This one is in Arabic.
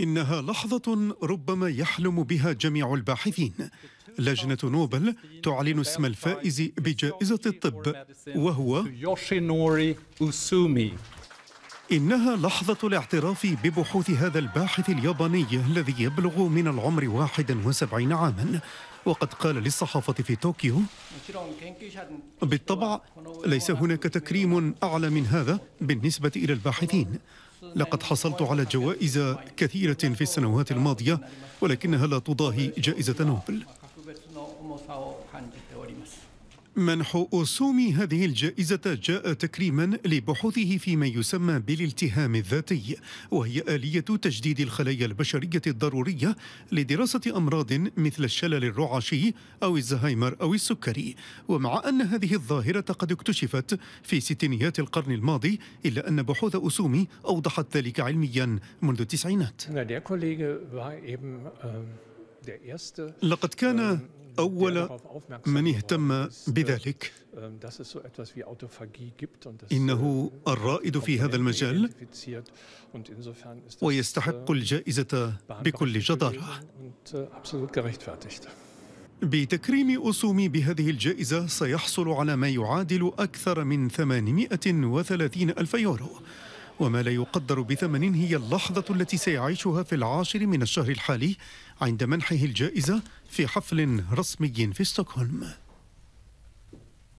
إنها لحظة ربما يحلم بها جميع الباحثين لجنة نوبل تعلن اسم الفائز بجائزة الطب وهو إنها لحظة الاعتراف ببحوث هذا الباحث الياباني الذي يبلغ من العمر 71 عاماً وقد قال للصحافة في طوكيو بالطبع ليس هناك تكريم أعلى من هذا بالنسبة إلى الباحثين لقد حصلت على جوائز كثيرة في السنوات الماضية ولكنها لا تضاهي جائزة نوبل منح أوسومي هذه الجائزة جاء تكريما لبحوثه فيما يسمى بالالتهام الذاتي وهي آلية تجديد الخلايا البشرية الضرورية لدراسة أمراض مثل الشلل الرعاشي أو الزهايمر أو السكري ومع أن هذه الظاهرة قد اكتشفت في ستينيات القرن الماضي إلا أن بحوث أوسومي أوضحت ذلك علميا منذ التسعينات ähm, لقد كان ähm, أول من اهتم äh, بذلك ähm, إنه äh, الرائد في هذا المجال ويستحق äh, الجائزة بكل جدارة بتكريم أسومي بهذه الجائزة سيحصل على ما يعادل أكثر من 830 ألف يورو وما لا يقدر بثمن هي اللحظة التي سيعيشها في العاشر من الشهر الحالي عند منحه الجائزة في حفل رسمي في ستوكهولم